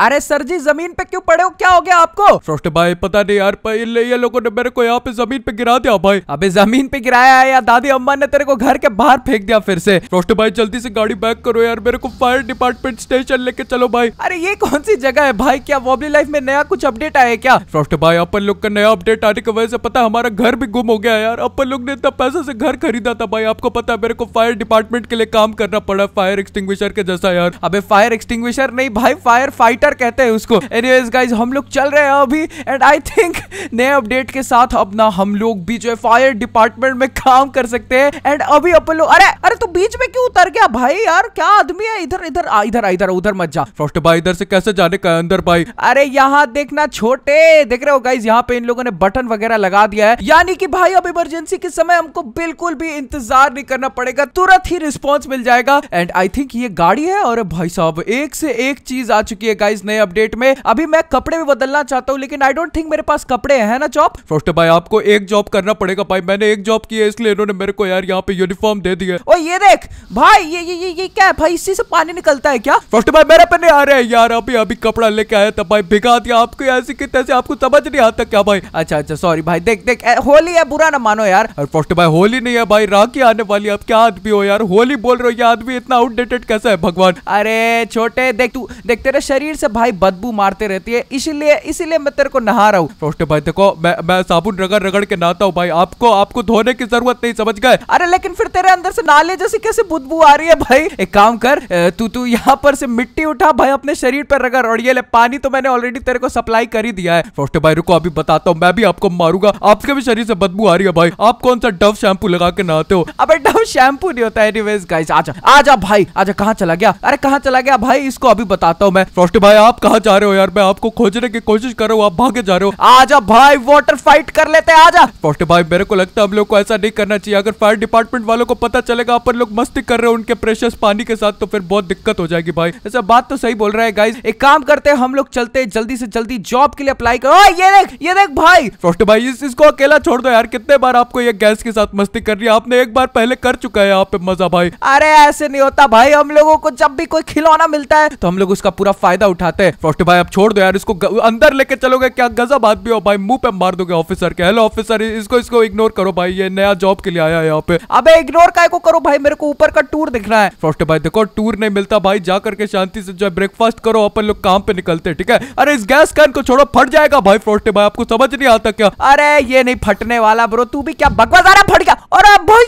अरे सर जी जमीन पे क्यों पड़े हो क्या हो गया आपको सोस्ट भाई पता नहीं यार ये लोगों ने मेरे को यहाँ पे जमीन पे गिरा दिया भाई अबे जमीन पे गिराया है या दादी अम्मा ने तेरे को घर के बाहर फेंक दिया फिर से सोस्ट भाई जल्दी से गाड़ी बैक करो यार मेरे को फायर डिपार्टमेंट स्टेशन लेके चलो भाई अरे ये कौन सी जगह है भाई क्या वॉबली लाइफ में नया कुछ अपडेट आया क्या सोस्ट भाई अपन लोग का नया अपडेट आने की वजह से पता हमारा घर भी गुम हो गया यार अपन लोग ने इतना पैसा से घर खरीदा था भाई आपको पता है मेरे को फायर डिपार्टमेंट के लिए काम करना पड़ा फायर एक्सटिंग्विशर के जैसा यार अबे फायर एक्सटिंग्विशर नहीं भाई फायर फाइटर प्लेयर कहते हैं उसको एनीवेज गाइस हम लोग चल रहे हैं अभी एंड आई थिंक नए अपडेट के साथ अपना हम लोग भी जो है फायर डिपार्टमेंट में काम कर सकते हैं एंड अभी अपन लोग अरे अरे तू तो बीच में क्यों उतर गया भाई यार क्या आदमी है इधर इधर आ, इधर आ, इधर उधर मत जा फर्स्ट भाई इधर से कैसे जाने का अंदर भाई अरे यहाँ देखना छोटे देख रहे हो गाइज यहाँ पे इन लोगों ने बटन वगैरह लगा दिया है यानी कि भाई अब इमरजेंसी के समय हमको बिल्कुल भी इंतजार नहीं करना पड़ेगा तुरंत ही रिस्पॉन्स मिल जाएगा एंड आई थिंक ये गाड़ी है और भाई साहब एक से एक चीज आ चुकी है गाइज इस नए अपडेट में अभी मैं कपड़े भी बदलना चाहता हूँ लेकिन आई डोंट थिंक मेरे पास कपड़े है ना जॉब फ्रोस्टे भाई आपको एक जॉब करना पड़ेगा भाई मैंने एक जॉब किया इसलिए इन्होंने मेरे को यार यहाँ पे यूनिफॉर्म दे दिया ओ ये देख भाई ये ये ये, ये क्या है भाई इसी से पानी निकलता है क्या फ्रोस्टे भाई मेरे पे नहीं आ रहे हैं यार अभी अभी कपड़ा लेके आया था भाई भिगा दिया आपको ऐसे कि तैसे आपको समझ नहीं आता क्या भाई अच्छा अच्छा सॉरी भाई देख देख होली है बुरा ना मानो यार फ्रोस्टे भाई होली नहीं है भाई राखी आने वाली आप क्या आदमी हो यार होली बोल रहे हो ये आदमी इतना आउटडेटेड कैसा है भगवान अरे छोटे देख तू देख तेरे शरीर से भाई बदबू मारते रहती है इसीलिए इसीलिए मैं तेरे को नहा रहा हूँ रोस्टे भाई देखो मैं मैं साबुन रगड़ रगड़ के नहाता हूँ भाई आपको आपको धोने की जरूरत नहीं समझ गए अरे लेकिन फिर तेरे अंदर से नाले जैसे कैसे बुदबू आ रही है भाई एक काम कर तू तू यहाँ पर से मिट्टी उठा भाई अपने शरीर पर रगड़ और ये ले पानी तो मैंने ऑलरेडी तेरे को सप्लाई कर ही दिया है रोस्टे भाई रुको अभी बताता हूँ मैं भी आपको मारूंगा आपके भी शरीर से बदबू आ रही है भाई आप कौन सा डव शैम्पू लगा के नहाते हो अब डव शैम्पू नहीं होता है आजा आजा भाई आजा कहाँ चला गया अरे कहाँ चला गया भाई इसको अभी बताता हूँ मैं रोस्टे भाई भाई आप कहा जा रहे हो यार मैं आपको खोजने की कोशिश कर रहा हूँ आप भागे जा रहे हो आजा भाई वाटर फाइट कर लेते आजा फोर्टी भाई मेरे को लगता है हम लोग को ऐसा नहीं करना चाहिए अगर फायर डिपार्टमेंट वालों को पता चलेगा अपन लोग मस्ती कर रहे हो उनके प्रेशर पानी के साथ तो फिर बहुत दिक्कत हो जाएगी भाई ऐसा बात तो सही बोल रहा है गाइज एक काम करते हैं हम लोग चलते जल्दी से जल्दी जॉब के लिए अप्लाई करो ये देख ये देख भाई फोर्टी भाई इस, इसको अकेला छोड़ दो यार कितने बार आपको ये गैस के साथ मस्ती कर रही है आपने एक बार पहले कर चुका है यहाँ पे मजा भाई अरे ऐसे नहीं होता भाई हम लोगों को जब भी कोई खिलौना मिलता है तो हम लोग उसका पूरा फायदा उठा उठाते हैं फ्रॉस्टी भाई आप छोड़ दो यार इसको अंदर लेके चलोगे क्या गजब भी हो भाई मुंह पे मार दोगे ऑफिसर के हेलो ऑफिसर इसको इसको इग्नोर करो भाई ये नया जॉब के लिए आया है यहाँ पे अब इग्नोर का करो भाई मेरे को ऊपर का टूर दिखना है फ्रॉस्टी भाई देखो टूर नहीं मिलता भाई जा करके शांति से जो ब्रेकफास्ट करो अपन लोग काम पे निकलते ठीक है अरे इस गैस कैन को छोड़ो फट जाएगा भाई फ्रॉस्टी भाई आपको समझ नहीं आता क्या अरे ये नहीं फटने वाला ब्रो तू भी क्या बकवास आ रहा फट गया और भाई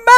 मैं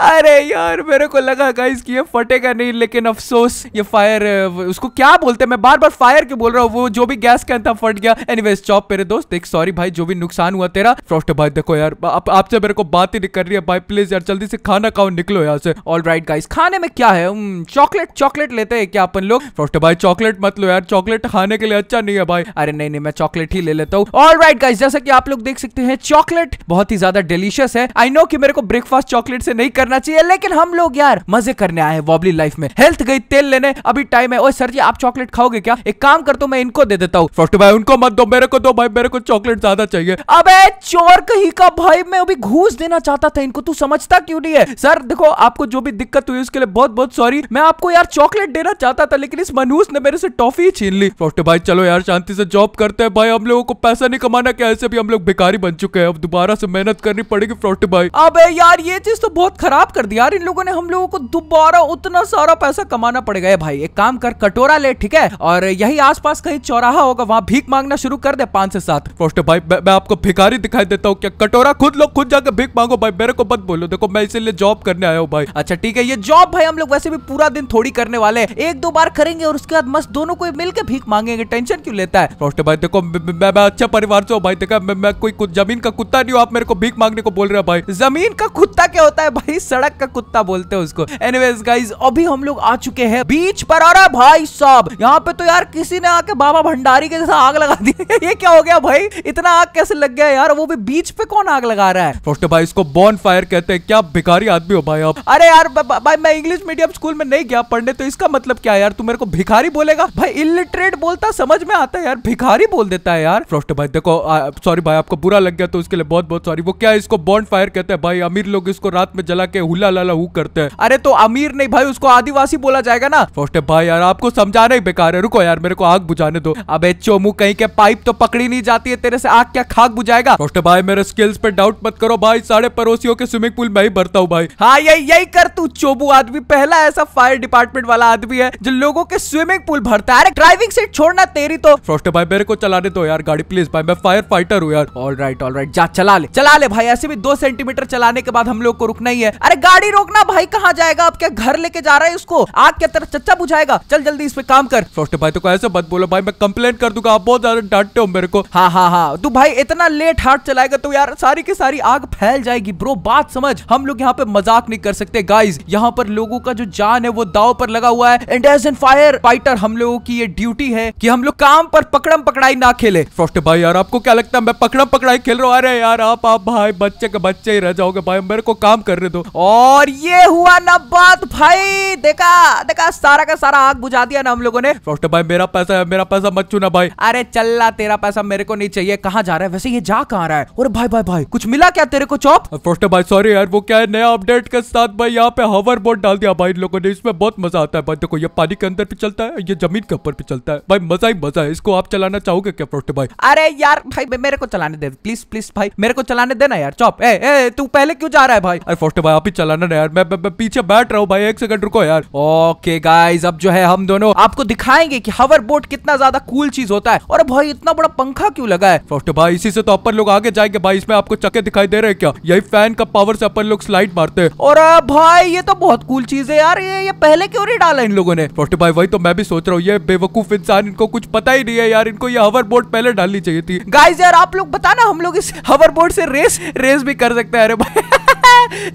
अरे यार मेरे को लगा गाइस कि ये फटेगा नहीं लेकिन अफसोस ये फायर उसको क्या बोलते हैं मैं बार बार फायर के बोल रहा हूँ वो जो भी गैस कैन था फट गया एनीवेज चॉप मेरे दोस्त देख सॉरी भाई जो भी नुकसान हुआ तेरा फ्रॉस्ट भाई देखो यार आप आपसे मेरे को बात ही नहीं कर रही है भाई प्लीज यार जल्दी से खाना खाओ निकलो यहाँ से ऑल राइट गाइस खाने में क्या है चॉकलेट चॉकलेट लेते हैं क्या अपन लोग फ्रॉस्ट भाई चॉकलेट मत लो यार चॉकलेट खाने के लिए अच्छा नहीं है भाई अरे नहीं नहीं मैं चॉकलेट ही ले लेता हूँ ऑल राइट गाइस जैसा कि आप लोग देख सकते हैं चॉकलेट बहुत ही ज्यादा डिलीशियस है आई नो कि मेरे को ब्रेकफास्ट चॉकलेट से नहीं करना चाहिए लेकिन हम लोग यार मजे करने आए हैं वॉबली लाइफ में हेल्थ गई तेल लेने अभी टाइम है ओए सर जी आप चॉकलेट खाओगे क्या एक काम कर हूँ तो मैं इनको दे देता हूँ फर्स्ट भाई उनको मत दो मेरे को दो भाई मेरे को चॉकलेट ज्यादा चाहिए अब चोर कहीं का भाई मैं अभी घूस देना चाहता था इनको तू समझता क्यों नहीं है सर देखो आपको जो भी दिक्कत हुई उसके लिए बहुत बहुत सॉरी मैं आपको यार चॉकलेट देना चाहता था लेकिन इस मनूस ने मेरे से टॉफी छीन ली फर्स्ट भाई चलो यार शांति से जॉब करते हैं भाई हम लोगों को पैसा नहीं कमाना क्या ऐसे भी हम लोग भिखारी बन चुके हैं अब दोबारा से मेहनत करनी पड़ेगी फ्रोटी भाई अब यार ये चीज तो बहुत बहुत खराब कर दिया यार इन लोगों ने हम लोगों को दोबारा उतना सारा पैसा कमाना पड़ गया भाई एक काम कर कटोरा ले ठीक है और यही आसपास कहीं चौराहा होगा वहाँ भीख मांगना शुरू कर दे पांच से सात फर्स्ट भाई मैं, मैं आपको भिखारी दिखाई देता हूँ क्या कटोरा खुद लोग खुद जाकर भीख मांगो भाई मेरे को मत बोलो देखो मैं इसीलिए जॉब करने आया हूँ भाई अच्छा ठीक है ये जॉब भाई हम लोग वैसे भी पूरा दिन थोड़ी करने वाले एक दो बार करेंगे और उसके बाद मस्त दोनों को मिलकर भीख मांगेंगे टेंशन क्यों लेता है फर्स्ट भाई देखो मैं अच्छा परिवार से हूँ भाई देखा मैं कोई जमीन का कुत्ता नहीं हूँ आप मेरे को भीख मांगने को बोल रहे हो भाई जमीन का कुत्ता क्या होता है भाई सड़क का कुत्ता बोलते हैं उसको एनीवेज गाइज अभी हम लोग आ चुके हैं बीच पर अरे भाई साहब यहाँ पे तो यार किसी ने आके बाबा भंडारी के जैसा आग लगा दी ये क्या हो गया भाई इतना आग कैसे लग गया यार वो भी बीच पे कौन आग लगा रहा है रोस्टर भाई इसको बॉन फायर कहते हैं क्या भिखारी आदमी हो भाई आप अरे यार भाई मैं इंग्लिश मीडियम स्कूल में नहीं गया पढ़ने तो इसका मतलब क्या यार तू मेरे को भिखारी बोलेगा भाई इलिटरेट बोलता समझ में आता है यार भिखारी बोल देता है यार फ्रोस्ट भाई देखो सॉरी भाई आपको बुरा लग गया तो उसके लिए बहुत बहुत सॉरी वो क्या इसको बॉन्ड फायर कहते हैं भाई अमीर लोग इसको रात में पे जला के हुला लाला वो करते हैं अरे तो अमीर नहीं भाई उसको आदिवासी बोला जाएगा ना फर्स्ट भाई यार आपको समझाना ही बेकार है रुको यार मेरे को आग बुझाने दो अब चोमू कहीं के पाइप तो पकड़ी नहीं जाती है तेरे से आग क्या खाक बुझाएगा फर्स्ट भाई मेरे स्किल्स पे डाउट मत करो भाई सारे पड़ोसियों के स्विमिंग पूल में ही भरता हूँ भाई हाँ यही यही कर तू चोबू आदमी पहला ऐसा फायर डिपार्टमेंट वाला आदमी है जो लोगों के स्विमिंग पूल भरता है ड्राइविंग सीट छोड़ना तेरी तो फर्स्ट भाई मेरे को चलाने दो यार गाड़ी प्लीज भाई मैं फायर फाइटर हूँ यार ऑल राइट ऑल राइट जा चला ले चला ले भाई ऐसे भी दो सेंटीमीटर चलाने के बाद हम लोग को रुकना नहीं है अरे गाड़ी रोकना भाई कहाँ जाएगा आप क्या घर लेके जा रहा है उसको आग के तरफ चच्चा बुझाएगा चल जल्दी इस पे काम कर फ्रोस्टे भाई तो ऐसे मत बोलो भाई मैं कंप्लेन कर दूंगा आप बहुत ज्यादा डांटते हो मेरे को हाँ हाँ हाँ तू भाई इतना लेट हार्ट चलाएगा तो यार सारी की सारी आग फैल जाएगी ब्रो बात समझ हम लोग यहाँ पे मजाक नहीं कर सकते गाइज यहाँ पर लोगों का जो जान है वो दाव पर लगा हुआ है and as an fire fighter लोगों की ये ड्यूटी है कि हम लोग काम पर पकड़म पकड़ाई ना खेले फ्रोस्ट भाई यार आपको क्या लगता है मैं पकड़म पकड़ाई खेल रहा हूँ अरे यार आप आप भाई बच्चे के बच्चे ही रह जाओगे भाई मेरे को काम कर रहे तो और ये हुआ ना बात भाई देखा देखा सारा का सारा आग बुझा दिया ना हम लोगों ने डॉक्टर भाई मेरा पैसा है मेरा पैसा मत चुना भाई अरे चल तेरा पैसा मेरे को नहीं चाहिए कहाँ जा रहा है वैसे ये जा कहा रहा है और भाई भाई भाई कुछ मिला क्या तेरे को चौप फर्स्ट भाई सॉरी यार वो क्या है नया अपडेट के साथ भाई यहाँ पे हवर बोर्ड डाल दिया भाई लोगों ने इसमें बहुत मजा आता है भाई देखो ये पानी के अंदर भी चलता है ये जमीन के ऊपर भी चलता है भाई मजा ही मजा है इसको आप चलाना चाहोगे क्या फर्स्ट भाई अरे यार भाई मेरे को चलाने दे प्लीज प्लीज भाई मेरे को चलाने देना यार चौप ए, ए तू पहले क्यों जा रहा है भाई अरे ओके भाई आप ही चलाना यार मैं, मैं, मैं पीछे बैठ रहा हूँ भाई एक सेकंड रुको यार ओके गाइज अब जो है हम दोनों आपको दिखाएंगे की हवर बोर्ड कितना ज्यादा कूल चीज होता है और भाई इतना बड़ा पंखा क्यों लगा है भाई इसी से तो अपन लोग आगे जाएंगे भाई इसमें आपको चक्के दिखाई दे रहे क्या यही फैन का पावर से अपन लोग स्लाइड मारते हैं और भाई ये तो बहुत कूल चीज है यार ये ये पहले क्यों नहीं डाला इन लोगों ने फोर्टी भाई वही तो मैं भी सोच रहा हूँ ये बेवकूफ इंसान इनको कुछ पता ही नहीं है यार इनको ये हवर बोर्ड पहले डालनी चाहिए थी गाइज यार आप लोग बताना हम लोग इस हवर बोर्ड से रेस रेस भी कर सकते हैं अरे भाई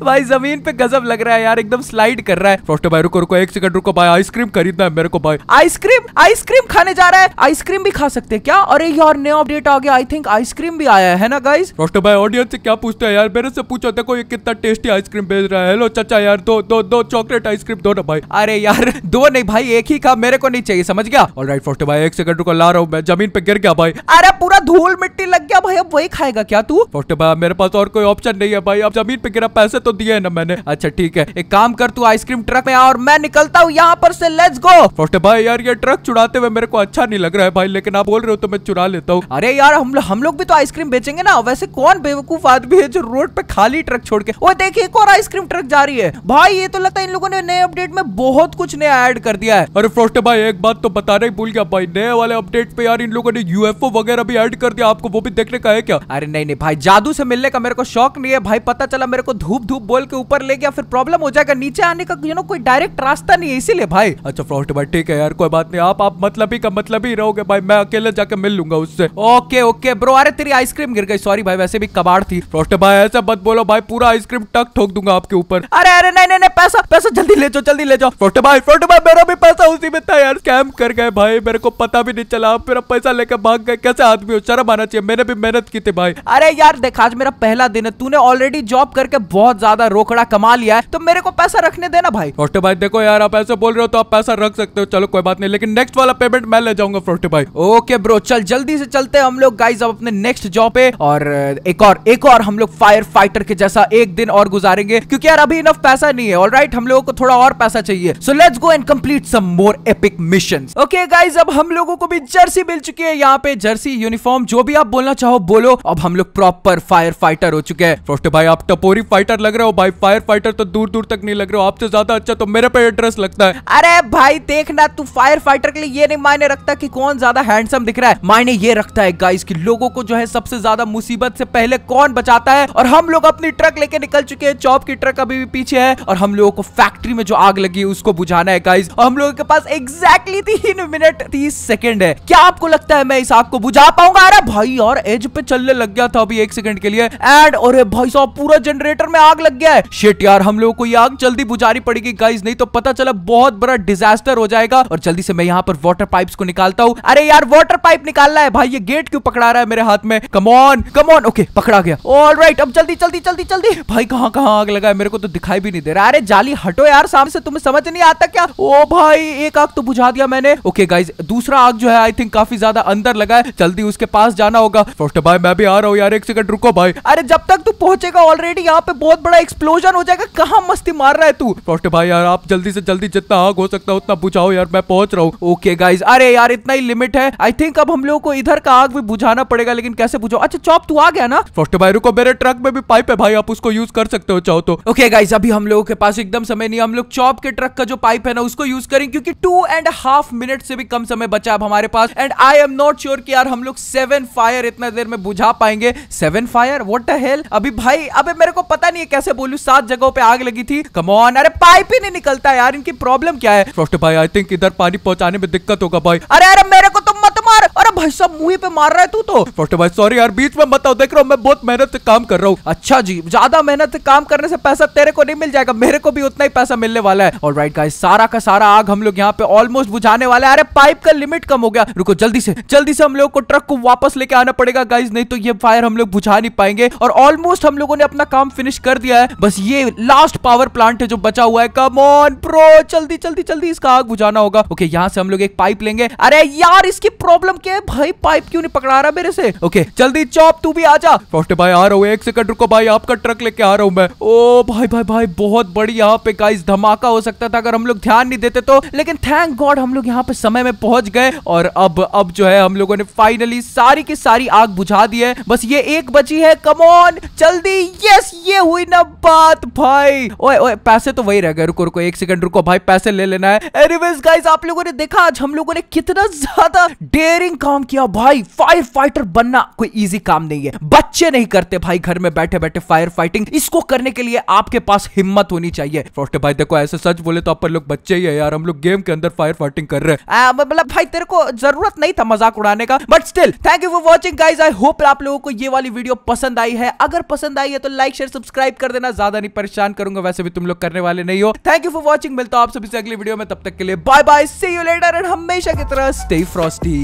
भाई जमीन पे गजब लग रहा है यार एकदम स्लाइड कर रहा है फ्रॉस्टो भाई रुको रुको एक सेकंड रुको भाई आइसक्रीम खरीदना है मेरे को भाई आइसक्रीम आइसक्रीम खाने जा रहा है आइसक्रीम भी खा सकते हैं क्या अरे यार नया अपडेट आ गया आई थिंक आइसक्रीम भी आया है ना गाइस फ्रॉस्टो भाई ऑडियंस से क्या पूछते हैं यार मेरे से पूछो देखो ये कितना टेस्टी आइसक्रीम भेज रहा है हेलो चाचा यार दो दो दो चॉकलेट आइसक्रीम दो ना भाई अरे यार दो नहीं भाई एक ही का मेरे को नहीं चाहिए समझ गया और राइट भाई एक सेकंड रुको ला रहा हूँ मैं जमीन पे गिर गया भाई अरे पूरा धूल मिट्टी लग गया भाई अब वही खाएगा क्या तू फ्रॉस्टो भाई मेरे पास और कोई ऑप्शन नहीं है भाई अब जमीन पे गिरा पैसे तो दिए ना मैंने अच्छा ठीक है एक काम कर तू आइसक्रीम ट्रक में और मैं निकलता हूँ यहाँ पर से लेट्स गो फोस्टे भाई यार ये ट्रक चुराते हुए मेरे को अच्छा नहीं लग रहा है भाई लेकिन आप बोल रहे हो तो मैं चुरा लेता हूँ अरे यार हम लो, हम लोग भी तो आइसक्रीम बेचेंगे ना वैसे कौन बेवकूफ आदमी है जो रोड पे खाली ट्रक छोड़ के वो देखिए एक और आइसक्रीम ट्रक जा रही है भाई ये तो लगता है इन लोगों ने नए अपडेट में बहुत कुछ नया ऐड कर दिया है अरे फ्रोस्टे भाई एक बात तो बता रहे भूल गया भाई नए वाले अपडेट पे यार इन लोगों ने यूएफओ वगैरह भी ऐड कर दिया आपको वो भी देखने का है क्या अरे नहीं नहीं भाई जादू से मिलने का मेरे को शौक नहीं है भाई पता चला मेरे को धूप धूप धूप बोल के ऊपर ले गया फिर प्रॉब्लम हो जाएगा नीचे आने का यू नो कोई डायरेक्ट रास्ता नहीं है इसीलिए भाई अच्छा फ्रॉस्ट भाई ठीक है यार कोई बात नहीं आप आप मतलब ही का मतलब ही रहोगे भाई मैं अकेले जाके मिल लूंगा उससे ओके ओके ब्रो अरे तेरी आइसक्रीम गिर गई सॉरी भाई वैसे भी कबाड़ थी फ्रॉस्ट भाई ऐसा मत बोलो भाई पूरा आइसक्रीम टक ठोक दूंगा आपके ऊपर अरे अरे नहीं नहीं पैसा पैसा जल्दी ले जाओ जल्दी ले जाओ फ्रॉस्ट भाई फ्रॉस्ट भाई मेरा भी पैसा उसी में था यार स्कैम कर गए भाई मेरे को पता भी नहीं चला मेरा पैसा लेकर भाग गए कैसे आदमी हो शर्म आना चाहिए मैंने भी मेहनत की थी भाई अरे यार देख आज मेरा पहला दिन है तूने ऑलरेडी जॉब करके बहुत ज्यादा रोकड़ा कमा लिया है तो मेरे को पैसा रखने देना भाई फ्रोस्टे भाई देखो यार आप ऐसे बोल रहे हो तो आप पैसा रख सकते हो चलो कोई बात नहीं लेकिन नेक्स्ट वाला पेमेंट मैं ले जाऊंगा फ्रोस्टे भाई ओके ब्रो चल जल्दी से चलते हैं हम लोग गाइज अब अपने नेक्स्ट जॉब पे और एक और एक और हम लोग फायर फाइटर के जैसा एक दिन और गुजारेंगे क्योंकि यार अभी इनफ पैसा नहीं है ऑलराइट हम लोगों को थोड़ा और पैसा चाहिए so let's go and complete some more epic mission okay guys अब हम लोगों को भी जर्सी मिल चुकी है यहाँ पे जर्सी यूनिफॉर्म जो भी आप बोलना चाहो बोलो अब हम लोग प्रॉपर फायर फाइटर हो चुके हैं फ्रोस्टे भाई आप टपोरी फाइटर फाइटर लग रहे हो भाई फायर फाइटर तो दूर दूर तक नहीं लग रहे हो आपसे ज्यादा अच्छा तो मेरे पे एड्रेस लगता है अरे भाई देखना तू फायर फाइटर के लिए ये नहीं मायने रखता की कौन ज्यादा हैंडसम दिख रहा है मायने ये रखता है गाइस की लोगो को जो है सबसे ज्यादा मुसीबत से पहले कौन बचाता है और हम लोग अपनी ट्रक लेके निकल चुके हैं चौप की ट्रक अभी भी पीछे है और हम लोगों को फैक्ट्री में जो आग लगी है उसको बुझाना है गाइस और हम लोगों के पास एग्जैक्टली तीन मिनट तीस सेकंड है क्या आपको लगता है मैं इस आग को बुझा पाऊंगा अरे भाई और एज पे चलने लग गया था अभी एक सेकंड के लिए एंड और भाई साहब पूरा जनरेटर में आग लग गया है शेट यार हम लोगों को ये आग जल्दी बुझानी पड़ेगी गाइज नहीं तो पता चला बहुत बड़ा डिजास्टर हो जाएगा और जल्दी से मैं यहाँ पर वाटर पाइप को निकालता हूँ अरे यार वाटर पाइप निकालना है भाई ये गेट क्यों पकड़ा रहा है मेरे हाथ में कमॉन कमॉन ओके पकड़ा गया ऑल राइट अब जल्दी जल्दी जल्दी जल्दी भाई कहाँ कहाँ आग लगा है मेरे को तो दिखाई भी नहीं दे रहा अरे जाली हटो यार सामने से तुम्हें समझ नहीं आता क्या ओ भाई एक आग तो बुझा दिया मैंने ओके गाइज दूसरा आग जो है आई थिंक काफी ज्यादा अंदर लगा है जल्दी उसके पास जाना होगा फर्स्ट भाई मैं भी आ रहा हूँ यार एक सेकंड रुको भाई अरे जब तक तू पहुंचेगा ऑलरेडी यहाँ पे बहुत बड़ा एक्सप्लोजन हो जाएगा कहाँ मस्ती मार रहा है तू फ्रॉस्ट भाई यार आप जल्दी से जल्दी जितना आग हो सकता है उतना बुझाओ यार मैं पहुंच रहा हूँ ओके गाइज अरे यार इतना ही लिमिट है आई थिंक अब हम लोग को इधर का आग भी बुझाना पड़ेगा लेकिन कैसे बुझाओ अच्छा चौप तू आ गया ना फ्रॉस्ट भाई रुको मेरे ट्रक में भी पाइप है भाई आप उसको यूज कर सकते हो चाहो तो ओके गाइज अभी हम लोगों के पास एकदम समय नहीं हम लोग चौप के ट्रक का जो पाइप है ना उसको यूज करें क्योंकि टू एंड हाफ मिनट से भी कम समय बचा अब हमारे पास and I am not sure कि यार हम लोग सेवन फायर इतना देर में बुझा पाएंगे seven fire what the hell अभी भाई अबे मेरे को पता नहीं नहीं है कैसे बोलू सात जगहों पे आग लगी थी कमोन अरे पाइप ही नहीं निकलता यार इनकी प्रॉब्लम क्या है फ्रॉस्ट भाई आई थिंक इधर पानी पहुंचाने में दिक्कत होगा भाई अरे अरे मेरे को तुम मत मार अरे भाई सब मुंह पे मार रहा है तू तो फ्रॉस्ट भाई सॉरी यार बीच में बताओ देख रहा हूँ मैं बहुत मेहनत से काम कर रहा हूँ अच्छा जी ज्यादा मेहनत से काम करने से पैसा तेरे को नहीं मिल जाएगा मेरे को भी उतना ही पैसा मिलने वाला है और राइट गाइस सारा का सारा आग हम लोग यहाँ पे ऑलमोस्ट बुझाने वाले अरे पाइप का लिमिट कम हो गया रुको जल्दी से जल्दी से हम लोग को ट्रक को वापस लेके आना पड़ेगा गाइज नहीं तो ये फायर हम लोग बुझा नहीं पाएंगे और ऑलमोस्ट हम लोगों ने अपना काम फिनिश कर दिया है बस ये लास्ट पावर प्लांट है जो बचा हुआ है कम ऑन प्रो जल्दी जल्दी जल्दी इसका आग बुझाना होगा ओके यहाँ से हम लोग एक पाइप लेंगे अरे यार इसकी प्रॉब्लम क्या है भाई पाइप क्यों नहीं पकड़ा रहा मेरे से ओके जल्दी चौप तू भी आ जा भाई आ रहा हूँ एक सेकंड रुको भाई आपका ट्रक लेके आ रहा हूँ मैं ओ भाई भाई भाई बहुत बड़ी यहाँ पे गाइस धमाका हो सकता था अगर हम लोग ध्यान नहीं देते तो लेकिन थैंक गॉड हम लोग यहाँ पे समय में पहुंच गए और अब अब जो है हम लोगों ने फाइनली सारी की सारी आग बुझा दी है बस ये एक बची है कमोन जल्दी यस ये हुई कोई ना बात भाई ओए ओए पैसे तो वही रह गए रुको रुको एक सेकंड रुको भाई पैसे ले लेना है एनीवेज गाइस आप लोगों ने देखा आज हम लोगों ने कितना ज्यादा डेयरिंग काम किया भाई फायर फाइटर बनना कोई इजी काम नहीं है बच्चे नहीं करते भाई घर में बैठे बैठे फायर फाइटिंग इसको करने के लिए आपके पास हिम्मत होनी चाहिए फ्रोस्टे भाई देखो ऐसे सच बोले तो अपन लोग बच्चे ही है यार हम लोग गेम के अंदर फायर फाइटिंग कर रहे हैं मतलब भाई तेरे को जरूरत नहीं था मजाक उड़ाने का but still thank you for watching guys I hope आप लोगों को ये वाली वीडियो पसंद आई है अगर पसंद आई है तो लाइक शेयर सब्सक्राइब सब्सक्राइब कर देना ज्यादा नहीं परेशान करूंगा वैसे भी तुम लोग करने वाले नहीं हो थैंक यू फॉर वॉचिंग मिलता हूं आप सभी से अगली वीडियो में तब तक के लिए bye bye see you later and हमेशा की तरह स्टे फ्रॉस्टी